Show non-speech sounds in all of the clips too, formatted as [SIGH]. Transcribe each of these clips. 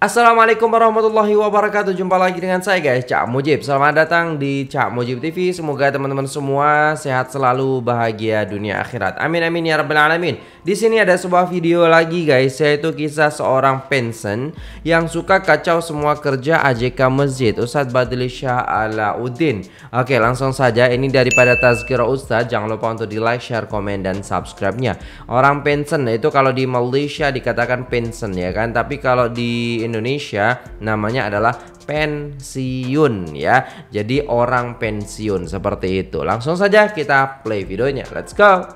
Assalamualaikum warahmatullahi wabarakatuh Jumpa lagi dengan saya guys Cak Mujib Selamat datang di Cak Mujib TV Semoga teman-teman semua sehat selalu Bahagia dunia akhirat Amin amin ya rabbal alamin Di sini ada sebuah video lagi guys Yaitu kisah seorang pensen Yang suka kacau semua kerja AJK Masjid Ustadz Badli Ala Udin. Oke langsung saja Ini daripada Tazkira Ustadz Jangan lupa untuk di like, share, komen, dan subscribe-nya Orang pensen itu kalau di Malaysia dikatakan pensen ya kan Tapi kalau di Indonesia namanya adalah pensiun ya. Jadi orang pensiun seperti itu. Langsung saja kita play videonya. Let's go. Oke.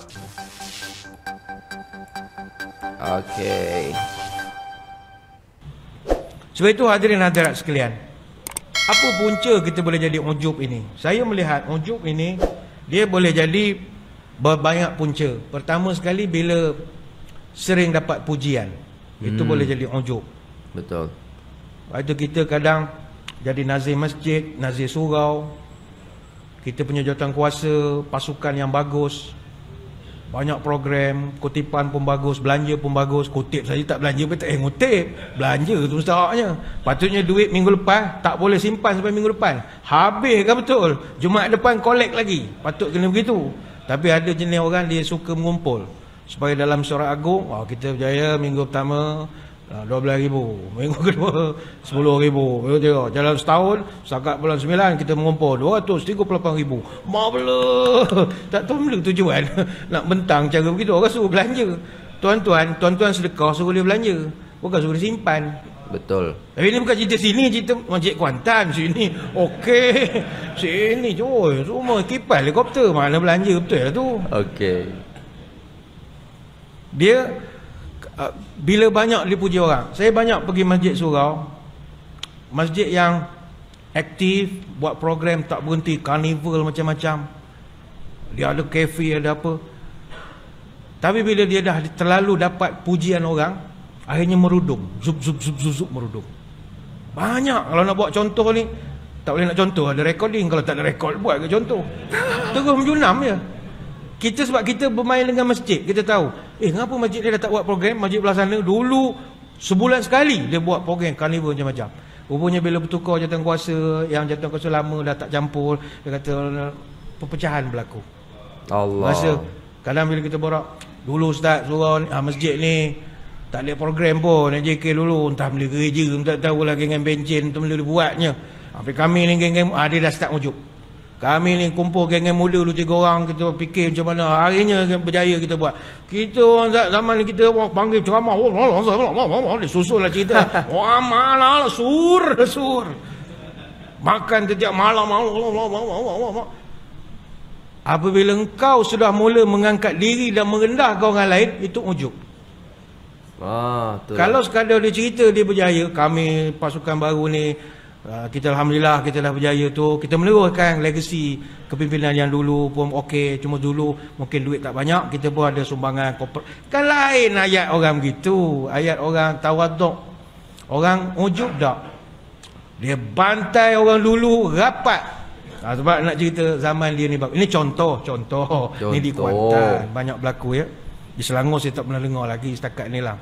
Okay. Sebab itu hadirin hadirat sekalian. Apa punca kita boleh jadi ujub ini? Saya melihat ujub ini dia boleh jadi banyak punca. Pertama sekali bila sering dapat pujian. Hmm. Itu boleh jadi ujub. Betul. Waktu kita kadang jadi nazir masjid, nazir surau. Kita punya jawatan kuasa, pasukan yang bagus. Banyak program, kutipan pun bagus, belanja pun bagus. Kutip saja tak belanja pun tak eh ngutip. Belanja tu mustahaknya. Patutnya duit minggu lepas tak boleh simpan sampai minggu depan. Habis kan betul. Jumaat depan kolek lagi. Patut kena begitu. Tapi ada jenis orang dia suka mengumpul. Supaya dalam surat agung, wah kita berjaya minggu pertama 12 ribu Minggu kedua 10 [LAUGHS] ribu Minggu tiga Dalam setahun Sakat bulan sembilan Kita mengumpul 238 ribu Marvelous [LAUGHS] Tak tahu bila tujuan [LAUGHS] Nak bentang cara begitu Orang suruh belanja Tuan-tuan Tuan-tuan sedekah Suruh dia belanja Bukan suruh dia simpan Betul Tapi ni bukan cerita sini Cerita Masjid Kuantan Sini Okey Sini Cuy Semua kipas helikopter Mana belanja Betul lah tu Okey Dia Ah, bila banyak dipuji orang saya banyak pergi masjid surau masjid yang aktif buat program tak berhenti carnival macam-macam dia ada kafe ada apa tapi bila dia dah terlalu dapat pujian orang akhirnya merudum zup zup zup zup, zup merudum banyak kalau nak buat contoh ni tak boleh nak contoh ada recording kalau tak ada record buat ke contoh [LAUGHS] terus menjunam je kita sebab kita bermain dengan masjid kita tahu Eh, kenapa masjid dia dah tak buat program? Masjid belah sana dulu sebulan sekali dia buat program karnival macam-macam. Rupanya bila bertukar jatuh kuasa, yang jatuh kuasa lama dah tak campur, dia kata perpecahan berlaku. Allah. Masa kadang bila kita borak, dulu ustaz suruh ah, masjid ni tak ada program pun, NJK dulu entah beli gereja, tak tahu lagi dengan bencin tu boleh buatnya. Tapi kami ni geng-geng ah, dia dah start wujud. Kami ni kumpul geng-geng muda dulu tiga orang kita fikir macam mana harinya berjaya kita buat. Kita orang zaman kita orang panggil ceramah. Oh, oh, oh, oh, oh, oh, lah cerita. Wah, malah sur, sur. Makan tiap malam. Oh, oh, oh, oh, oh, oh. Apabila engkau sudah mula mengangkat diri dan merendahkan orang lain, itu ujuk. Ah, Kalau sekadar dia cerita dia berjaya, kami pasukan baru ni Ah, kita alhamdulillah kita dah berjaya tu kita meneruskan legacy kepimpinan yang dulu pun okey cuma dulu mungkin duit tak banyak kita pun ada sumbangan corporate kan lain ayat orang begitu ayat orang tawaduk orang ujub dak dia bantai orang dulu rapat ha, sebab nak cerita zaman dia ni ini contoh contoh, contoh. ni di Kuantan banyak berlaku ya di Selangor saya tak pernah dengar lagi setakat ni lah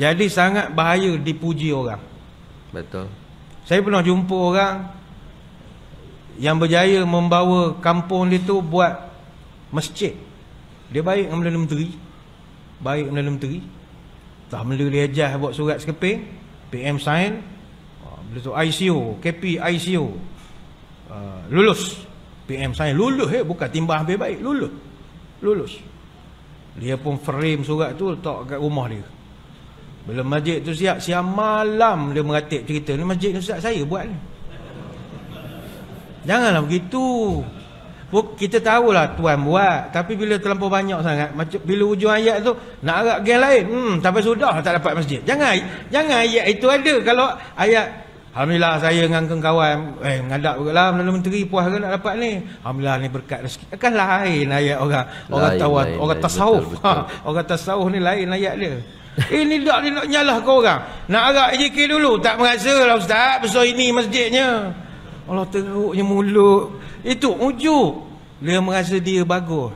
jadi sangat bahaya dipuji orang Betul. Saya pernah jumpa orang yang berjaya membawa kampung dia tu buat masjid. Dia baik dengan Perdana Menteri. Baik dengan Perdana Menteri. Dah mula dia ajar buat surat sekeping. PM sign. Ah, Bila tu ICO. KP ICO. Ah, lulus. PM sign. Lulus eh. Bukan timbah habis baik. Lulus. Lulus. Dia pun frame surat tu letak kat rumah dia. Bila masjid tu siap siang malam dia meratip cerita ni masjid ni ustaz saya buat ni. Janganlah begitu. Buk, kita tahu lah tuan buat tapi bila terlalu banyak sangat macam bila hujung ayat tu nak harap geng lain hmm sampai sudah tak dapat masjid. Jangan jangan ayat itu ada kalau ayat Alhamdulillah saya dengan kawan-kawan eh ngadap jugalah Perdana Menteri puas ke nak dapat ni. Alhamdulillah ni berkat rezeki. Kan lain ayat orang. Orang tawa, orang tasawuf. Lain, [LAUGHS] orang tasawuf ni lain ayat dia. Ini tak dia nak nyalah kau orang. Nak arak JK dulu tak merasa lah ustaz besar ini masjidnya. Allah teruknya mulut. Itu ujuk. Dia merasa dia bagus.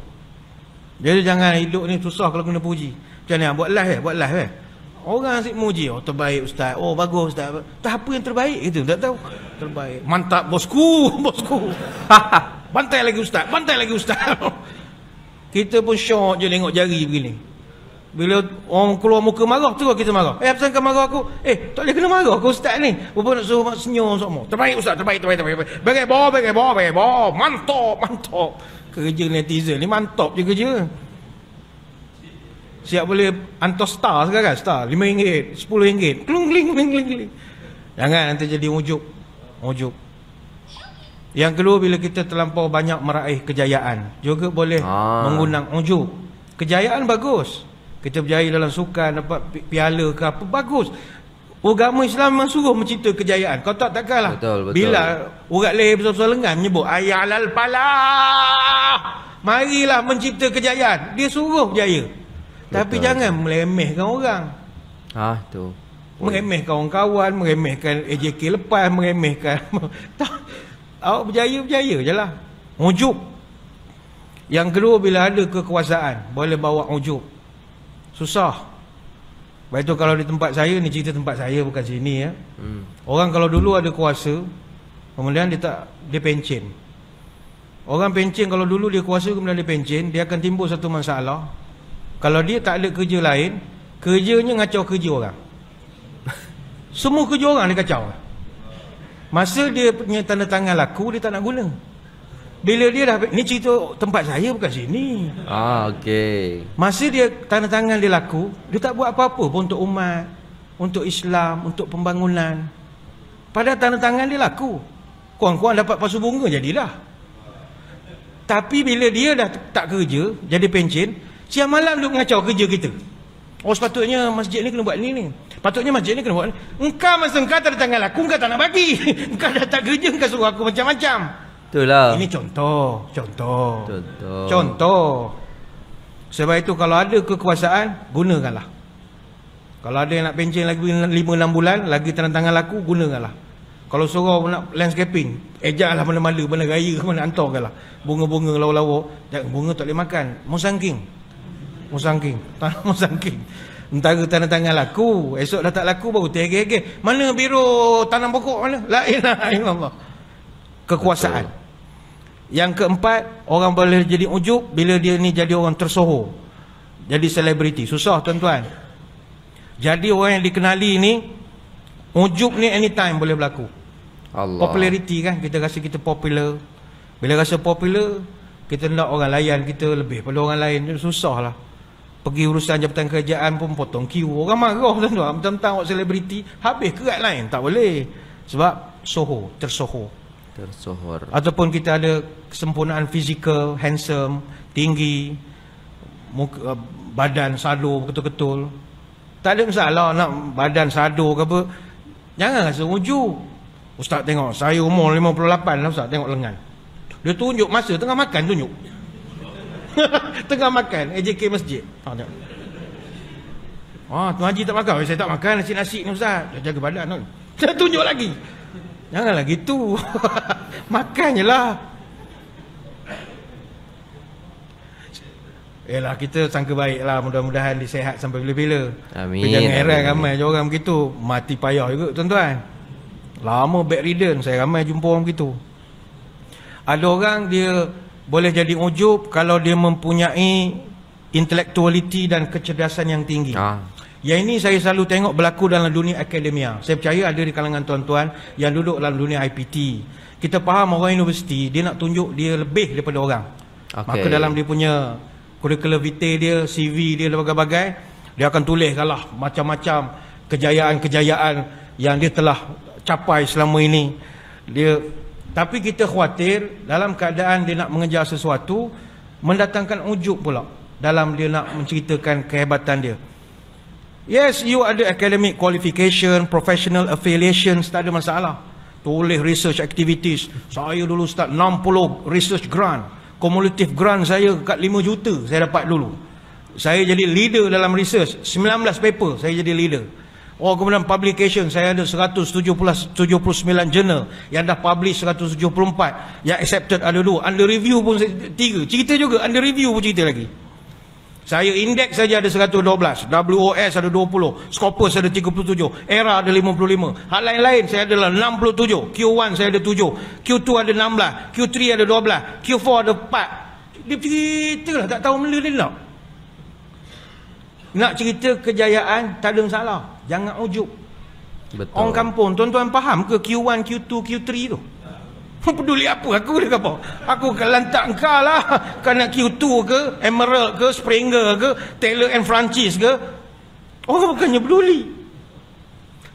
Jadi jangan hidup ni susah kalau kena puji. Macam ni buat live eh, buat live eh. Orang asyik muji, oh terbaik ustaz. Oh bagus ustaz. Tak apa yang terbaik gitu, tak tahu. Terbaik. Mantap bosku, [LAUGHS] bosku. Bantai lagi ustaz, bantai lagi ustaz. [LAUGHS] Kita pun syok je lengok jari begini. Bila orang keluar muka marah tu kita marah. Eh pasal kau marah aku? Eh tak boleh kena marah aku ustaz ni. Bapa nak suruh senyum semua. Terbaik ustaz, terbaik terbaik terbaik. Bagai bo bagai bo bagai bo. Mantap, mantap. Kerja netizen ni mantap je kerja. Siap boleh hantar star sekarang star. RM5, RM10. Kelungling kelungling kelung. Jangan nanti jadi ujuk. Ujuk. Yang kedua bila kita terlampau banyak meraih kejayaan, juga boleh ah. mengundang ujuk. Kejayaan bagus. Kita berjaya dalam sukan dapat piala ke apa bagus. Agama Islam memang suruh mencipta kejayaan. Kau tak takkanlah. Betul, betul. Bila urat leher besar-besar lengan menyebut ayalal pala. Marilah mencipta kejayaan. Dia suruh berjaya. Tapi betul. jangan melemehkan orang. Ah, tu. Meremehkan kawan-kawan, meremehkan AJK lepas, meremehkan. [LAUGHS] tak. Awak berjaya, berjaya je lah. Ujub. Yang kedua, bila ada kekuasaan, boleh bawa ujub. Susah. Baik tu kalau di tempat saya ni cerita tempat saya bukan sini ya. Hmm. Orang kalau dulu ada kuasa, kemudian dia tak dia pencen. Orang pencen kalau dulu dia kuasa kemudian dia pencen, dia akan timbul satu masalah. Kalau dia tak ada kerja lain, kerjanya ngacau kerja orang. [LAUGHS] Semua kerja orang dia kacau. Masa dia punya tanda tangan laku, dia tak nak guna. Bila dia dah Ni cerita tempat saya bukan sini Ah okey. Masa dia tanda tangan dia laku Dia tak buat apa-apa pun untuk umat Untuk Islam Untuk pembangunan Pada tanda tangan dia laku Kurang-kurang dapat pasu bunga jadilah Tapi bila dia dah tak kerja Jadi pencin Siang malam duk ngacau kerja kita Oh sepatutnya masjid ni kena buat ni ni Patutnya masjid ni kena buat ni Engkau masa engkau tanda tangan laku Engkau tak nak bagi [LAUGHS] Engkau dah tak kerja Engkau suruh aku macam-macam Itulah. Ini contoh, contoh. Contoh. Contoh. Sebab itu kalau ada kekuasaan, gunakanlah. Kalau ada yang nak pencen lagi 5 6 bulan, lagi tanda tangan laku, gunakanlah. Kalau sorau nak landscaping, ejaklah mana-mana benda raya ke [LAUGHS] mana hantarkanlah. Bunga-bunga lawa-lawa, jangan bunga tak boleh makan. Musangking. Musangking. [LAUGHS] Tanah musangking. Entah tanda tangan laku, esok dah tak laku baru tege-tege. Mana biru tanam pokok mana? La ilaha [LAUGHS] ya illallah. Kekuasaan. Yang keempat, orang boleh jadi ujuk bila dia ni jadi orang tersohor. Jadi selebriti. Susah tuan-tuan. Jadi orang yang dikenali ni, ujuk ni anytime boleh berlaku. Allah. Populariti kan, kita rasa kita popular. Bila rasa popular, kita nak orang layan kita lebih pada orang lain. Susah lah. Pergi urusan jabatan kerajaan pun potong kiu. Orang marah tuan-tuan. Tentang orang selebriti, habis kerat lain. Tak boleh. Sebab soho, tersohor tersohor ataupun kita ada kesempurnaan fizikal handsome tinggi muka, uh, badan sado ketul ketul tak ada masalah nak badan sado ke apa jangan rasa uju ustaz tengok saya umur 58 lah ustaz tengok lengan dia tunjuk masa tengah makan tunjuk [LAUGHS] tengah makan AJK masjid ha, tengok. Ah, oh, Tuan Haji tak makan. Saya tak makan nasi-nasi ni Ustaz. Saya jaga badan tu. [LAUGHS] Saya tunjuk lagi. Janganlah gitu. [LAUGHS] makanya lah. Yalah kita sangka baik lah Mudah-mudahan disehat sampai bila-bila Amin Kita jangan heran ramai je orang begitu Mati payah juga tuan-tuan Lama bedridden saya ramai jumpa orang begitu Ada orang dia boleh jadi ujub Kalau dia mempunyai intelektualiti dan kecerdasan yang tinggi ah, yang ini saya selalu tengok berlaku dalam dunia akademia. Saya percaya ada di kalangan tuan-tuan yang duduk dalam dunia IPT. Kita faham orang universiti, dia nak tunjuk dia lebih daripada orang. Okay. Maka dalam dia punya curriculum vitae dia, CV dia, berbagai-bagai, dia akan tulis kalah lah macam-macam kejayaan-kejayaan yang dia telah capai selama ini. Dia tapi kita khawatir dalam keadaan dia nak mengejar sesuatu mendatangkan ujub pula dalam dia nak menceritakan kehebatan dia. Yes, you ada academic qualification, professional affiliation, tak ada masalah. Tulis research activities. Saya dulu start 60 research grant. Cumulative grant saya kat 5 juta saya dapat dulu. Saya jadi leader dalam research. 19 paper saya jadi leader. Oh, kemudian publication saya ada 179 journal yang dah publish 174. Yang accepted ada dua. Under review pun tiga. Cerita juga under review pun cerita lagi. Saya indeks saja ada 112, WOS ada 20, Scopus ada 37, ERA ada 55. Hal lain-lain saya adalah 67, Q1 saya ada 7, Q2 ada 16, Q3 ada 12, Q4 ada 4. Dia lah, tak tahu mula dia tak. Nak cerita kejayaan tak ada masalah. Jangan ujuk. Betul. Orang kampung, tuan-tuan faham ke Q1, Q2, Q3 tu? peduli apa aku ke apa? Aku ke lantak engkau lah. Kau nak Q2 ke? Emerald ke? Springer ke? Taylor and Francis ke? Orang bukannya peduli.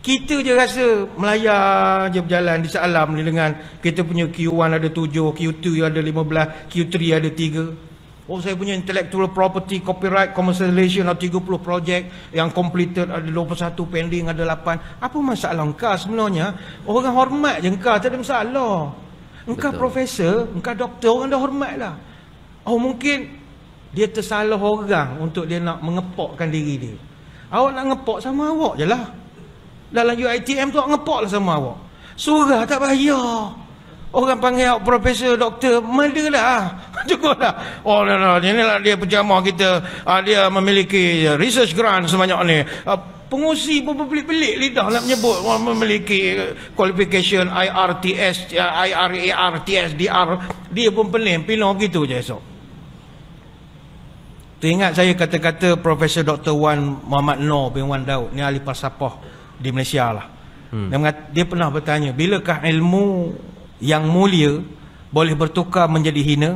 Kita je rasa melayar je berjalan di sealam ni dengan kita punya Q1 ada 7, Q2 ada 15, Q3 ada 3. Oh saya punya intellectual property, copyright, commercialization ada 30 projek yang completed ada 21, pending ada 8. Apa masalah engkau sebenarnya? Orang hormat je engkau, tak ada masalah. Engkau Betul. profesor, engkau doktor orang dah hormat lah. Oh mungkin dia tersalah orang untuk dia nak mengepokkan diri dia. Awak nak ngepok sama awak je lah. Dalam UITM tu awak ngepok lah sama awak. Surah tak bayar. Orang panggil awak profesor, doktor, mana lah. [LAUGHS] Cukup lah. Oh, no, no. inilah dia pejamah kita. Ah, dia memiliki research grant sebanyak ni. Ah, pengusi pun pelik-pelik lidah nak menyebut memiliki qualification IRTS IRARTS DR dia pun pelik pilih gitu je esok teringat saya kata-kata Profesor Dr. Wan Muhammad Noor bin Wan Daud ni ahli falsafah di Malaysia lah hmm. dia, dia pernah bertanya bilakah ilmu yang mulia boleh bertukar menjadi hina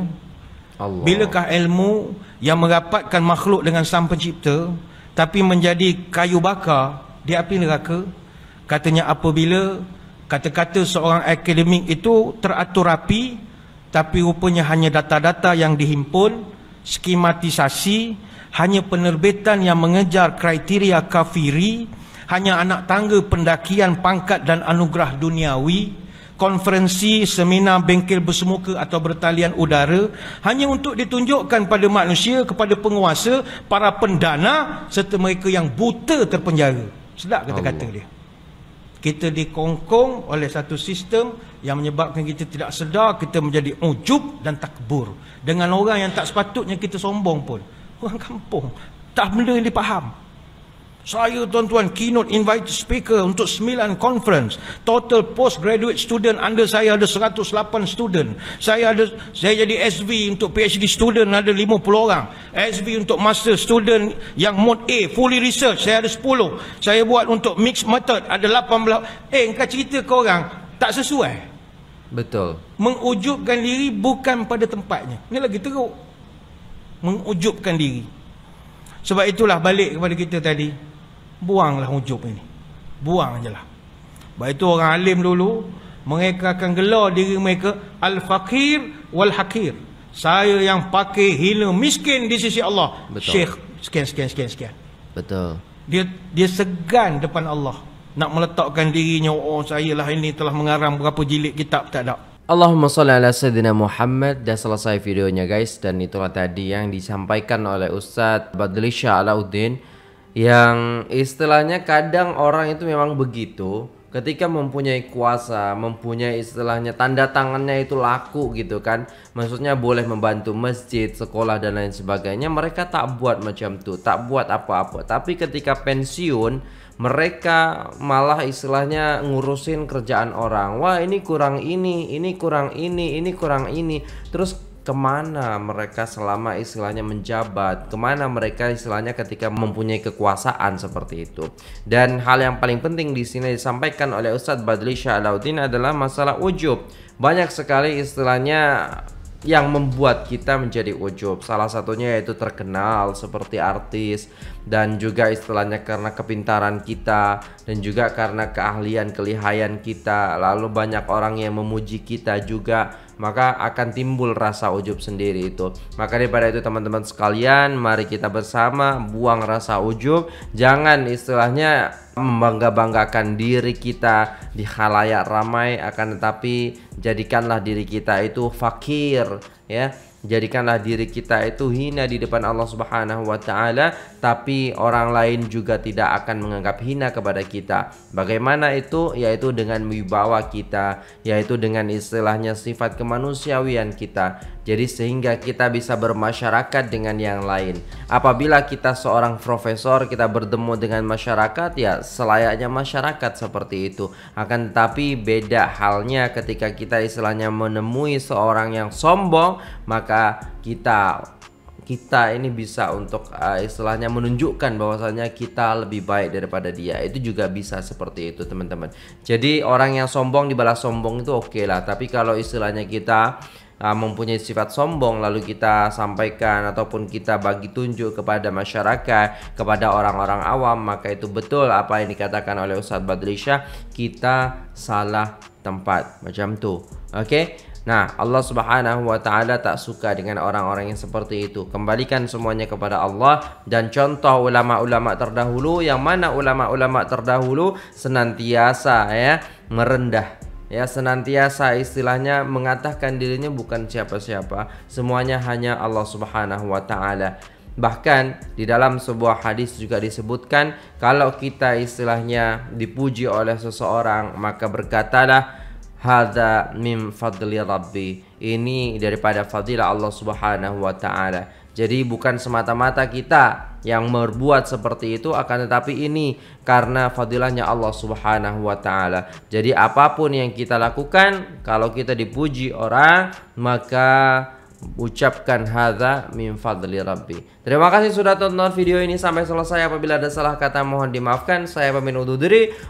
Allah. bilakah ilmu yang merapatkan makhluk dengan sang pencipta tapi menjadi kayu bakar di api neraka katanya apabila kata-kata seorang akademik itu teratur rapi tapi rupanya hanya data-data yang dihimpun skematisasi hanya penerbitan yang mengejar kriteria kafiri hanya anak tangga pendakian pangkat dan anugerah duniawi konferensi seminar bengkel bersemuka atau bertalian udara hanya untuk ditunjukkan kepada manusia kepada penguasa para pendana serta mereka yang buta terpenjara sedap kata-kata dia kita dikongkong oleh satu sistem yang menyebabkan kita tidak sedar kita menjadi ujub dan takbur dengan orang yang tak sepatutnya kita sombong pun orang kampung tak benda yang dipaham saya tuan-tuan keynote invite speaker untuk 9 conference. Total postgraduate student under saya ada 108 student. Saya ada saya jadi SV untuk PhD student ada 50 orang. SV untuk master student yang mod A fully research saya ada 10. Saya buat untuk mixed method ada 18. Eh engkau cerita kau orang tak sesuai. Betul. Mengujubkan diri bukan pada tempatnya. Ini lagi teruk. Mengujubkan diri. Sebab itulah balik kepada kita tadi buanglah ujub ini buang je lah baik itu orang alim dulu mereka akan gelar diri mereka al-fakir wal-hakir saya yang pakai hina miskin di sisi Allah betul. syekh sekian sekian sekian sekian betul dia dia segan depan Allah nak meletakkan dirinya oh saya lah ini telah mengarang berapa jilid kitab tak ada Allahumma salli ala sayyidina Muhammad dan selesai videonya guys dan itulah tadi yang disampaikan oleh Ustaz Badlisha Alauddin yang istilahnya kadang orang itu memang begitu ketika mempunyai kuasa, mempunyai istilahnya tanda tangannya itu laku gitu kan. Maksudnya boleh membantu masjid, sekolah dan lain sebagainya, mereka tak buat macam itu, tak buat apa-apa. Tapi ketika pensiun mereka malah istilahnya ngurusin kerjaan orang. Wah, ini kurang ini, ini kurang ini, ini kurang ini. Terus kemana mereka selama istilahnya menjabat, kemana mereka istilahnya ketika mempunyai kekuasaan seperti itu. Dan hal yang paling penting di sini disampaikan oleh Ustadz Badli Syalaudin adalah masalah ujub. Banyak sekali istilahnya yang membuat kita menjadi ujub salah satunya yaitu terkenal seperti artis dan juga istilahnya karena kepintaran kita dan juga karena keahlian kelihayan kita lalu banyak orang yang memuji kita juga maka akan timbul rasa ujub sendiri itu. Maka daripada itu teman-teman sekalian, mari kita bersama buang rasa ujub. Jangan istilahnya membangga-banggakan diri kita di halayak ramai akan tetapi jadikanlah diri kita itu fakir ya Jadikanlah diri kita itu hina di depan Allah Subhanahu wa taala, tapi orang lain juga tidak akan menganggap hina kepada kita. Bagaimana itu? Yaitu dengan wibawa kita, yaitu dengan istilahnya sifat kemanusiaan kita Jadi sehingga kita bisa bermasyarakat dengan yang lain. Apabila kita seorang profesor, kita bertemu dengan masyarakat ya selayaknya masyarakat seperti itu. Akan tetapi beda halnya ketika kita istilahnya menemui seorang yang sombong, maka kita kita ini bisa untuk uh, istilahnya menunjukkan bahwasanya kita lebih baik daripada dia itu juga bisa seperti itu teman-teman jadi orang yang sombong dibalas sombong itu oke okay lah tapi kalau istilahnya kita uh, mempunyai sifat sombong lalu kita sampaikan ataupun kita bagi tunjuk kepada masyarakat kepada orang-orang awam maka itu betul apa yang dikatakan oleh Ustaz Badrisha kita salah tempat macam tu okey Nah, Allah Subhanahu wa taala tak suka dengan orang-orang yang seperti itu. Kembalikan semuanya kepada Allah dan contoh ulama-ulama terdahulu yang mana ulama-ulama terdahulu senantiasa ya merendah ya senantiasa istilahnya mengatakan dirinya bukan siapa-siapa semuanya hanya Allah Subhanahu wa taala bahkan di dalam sebuah hadis juga disebutkan kalau kita istilahnya dipuji oleh seseorang maka berkatalah hadza mim fadli rabbi ini daripada fadilah Allah Subhanahu wa taala jadi bukan semata-mata kita yang berbuat seperti itu akan tetapi ini karena fadilahnya Allah Subhanahu wa taala. Jadi apapun yang kita lakukan kalau kita dipuji orang maka ucapkan hadza min fadli rabbi. Terima kasih sudah tonton video ini sampai selesai. Apabila ada salah kata mohon dimaafkan. Saya pamit undur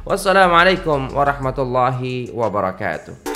Wassalamualaikum warahmatullahi wabarakatuh.